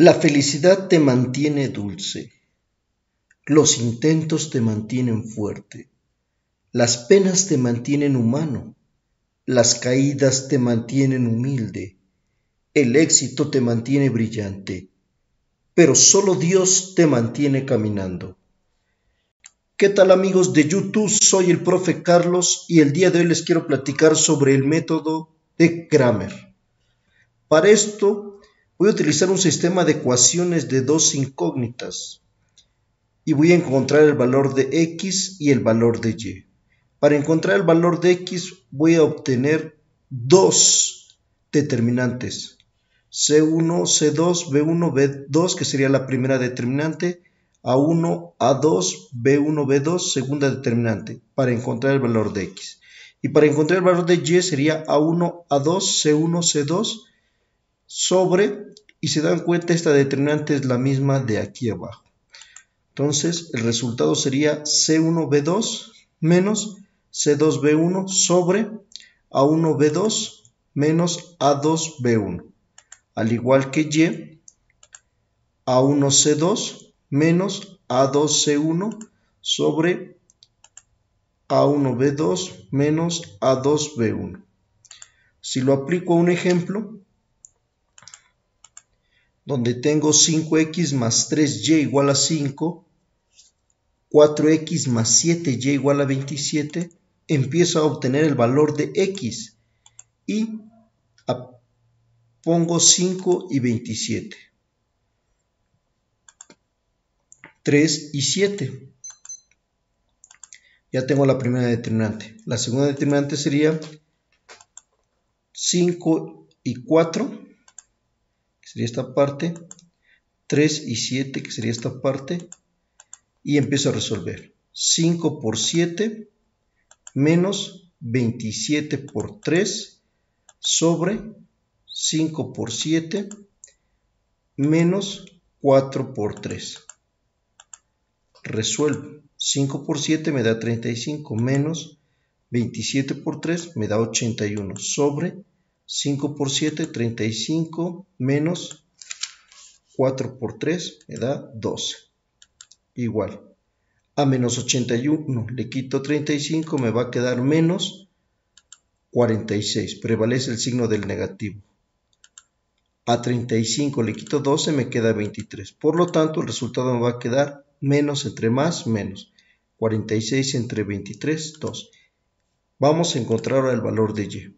La felicidad te mantiene dulce. Los intentos te mantienen fuerte. Las penas te mantienen humano. Las caídas te mantienen humilde. El éxito te mantiene brillante. Pero solo Dios te mantiene caminando. ¿Qué tal amigos de YouTube? Soy el profe Carlos y el día de hoy les quiero platicar sobre el método de Kramer. Para esto voy a utilizar un sistema de ecuaciones de dos incógnitas y voy a encontrar el valor de x y el valor de y. Para encontrar el valor de x voy a obtener dos determinantes, C1, C2, B1, B2, que sería la primera determinante, A1, A2, B1, B2, segunda determinante, para encontrar el valor de x. Y para encontrar el valor de y sería A1, A2, C1, C2, sobre y se dan cuenta esta determinante es la misma de aquí abajo. Entonces el resultado sería C1B2 menos C2B1 sobre A1B2 menos A2B1. Al igual que Y, A1C2 menos A2C1 sobre A1B2 menos A2B1. Si lo aplico a un ejemplo, donde tengo 5x más 3y igual a 5, 4x más 7y igual a 27, empiezo a obtener el valor de x y pongo 5 y 27. 3 y 7. Ya tengo la primera determinante. La segunda determinante sería 5 y 4 sería esta parte, 3 y 7, que sería esta parte, y empiezo a resolver. 5 por 7 menos 27 por 3 sobre 5 por 7 menos 4 por 3. Resuelvo. 5 por 7 me da 35 menos 27 por 3 me da 81 sobre 5 por 7, 35 menos 4 por 3 me da 12. Igual. A menos 81 le quito 35, me va a quedar menos 46. Prevalece el signo del negativo. A 35 le quito 12, me queda 23. Por lo tanto, el resultado me va a quedar menos entre más, menos. 46 entre 23, 2. Vamos a encontrar ahora el valor de Y.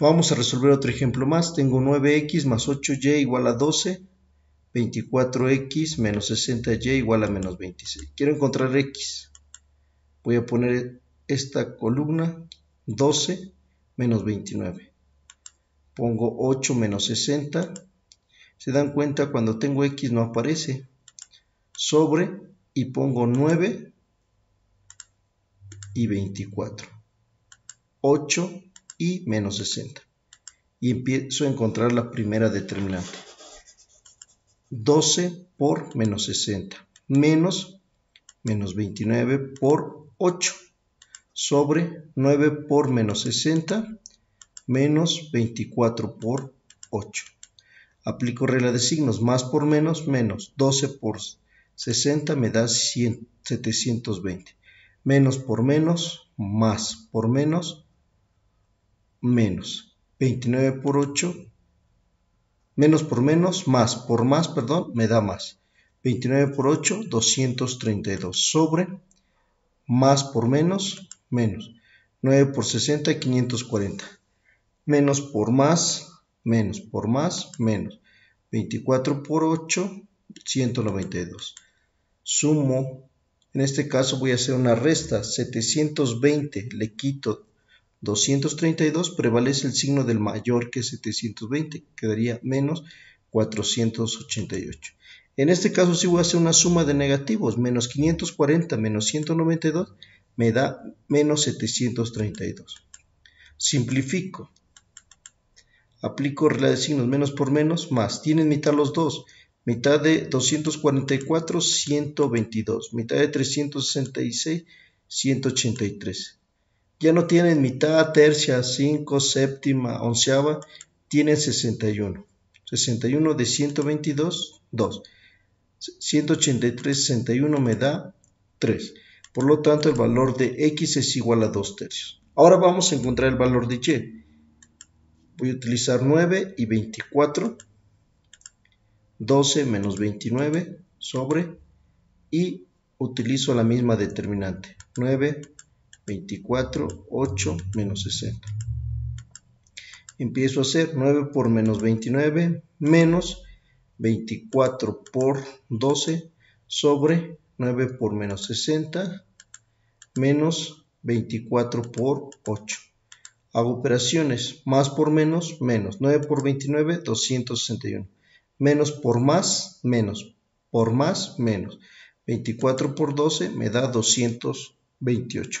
Vamos a resolver otro ejemplo más. Tengo 9x más 8y igual a 12. 24x menos 60y igual a menos 26. Quiero encontrar x. Voy a poner esta columna 12 menos 29. Pongo 8 menos 60. Se dan cuenta cuando tengo x no aparece. Sobre y pongo 9 y 24. 8 y menos 60. Y empiezo a encontrar la primera determinante. 12 por menos 60 menos menos 29 por 8 sobre 9 por menos 60 menos 24 por 8. Aplico regla de signos, más por menos, menos 12 por 60 me da 720. Menos por menos, más por menos, menos. 29 por 8, menos por menos, más por más, perdón, me da más. 29 por 8, 232 sobre más por menos, menos. 9 por 60, 540. Menos por más, menos por más, menos. 24 por 8, 192. Sumo, en este caso voy a hacer una resta, 720, le quito 232 prevalece el signo del mayor que 720, quedaría menos 488. En este caso si voy a hacer una suma de negativos, menos 540 menos 192 me da menos 732. Simplifico. Aplico regla de signos menos por menos más. Tienen mitad los dos. Mitad de 244, 122. Mitad de 366, 183. Ya no tienen mitad, tercia, 5, séptima, onceava, tienen 61. 61 de 122, 2. 183, 61 me da 3. Por lo tanto, el valor de x es igual a 2 tercios. Ahora vamos a encontrar el valor de y. Voy a utilizar 9 y 24. 12 menos 29 sobre y utilizo la misma determinante. 9 24, 8 menos 60. Empiezo a hacer 9 por menos 29 menos 24 por 12 sobre 9 por menos 60 menos 24 por 8. Hago operaciones más por menos, menos. 9 por 29, 261. Menos por más, menos. Por más, menos. 24 por 12 me da 228.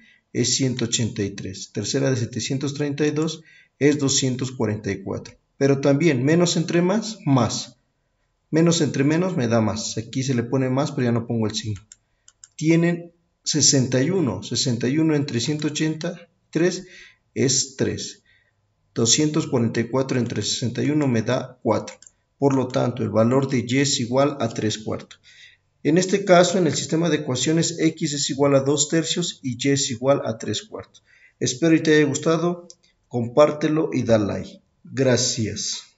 es 183, tercera de 732 es 244. Pero también menos entre más, más. Menos entre menos me da más. Aquí se le pone más, pero ya no pongo el signo. Tienen 61. 61 entre 183 es 3. 244 entre 61 me da 4. Por lo tanto, el valor de Y es igual a 3 cuartos. En este caso, en el sistema de ecuaciones x es igual a 2 tercios y y es igual a 3 cuartos. Espero y te haya gustado, compártelo y dale like. Gracias.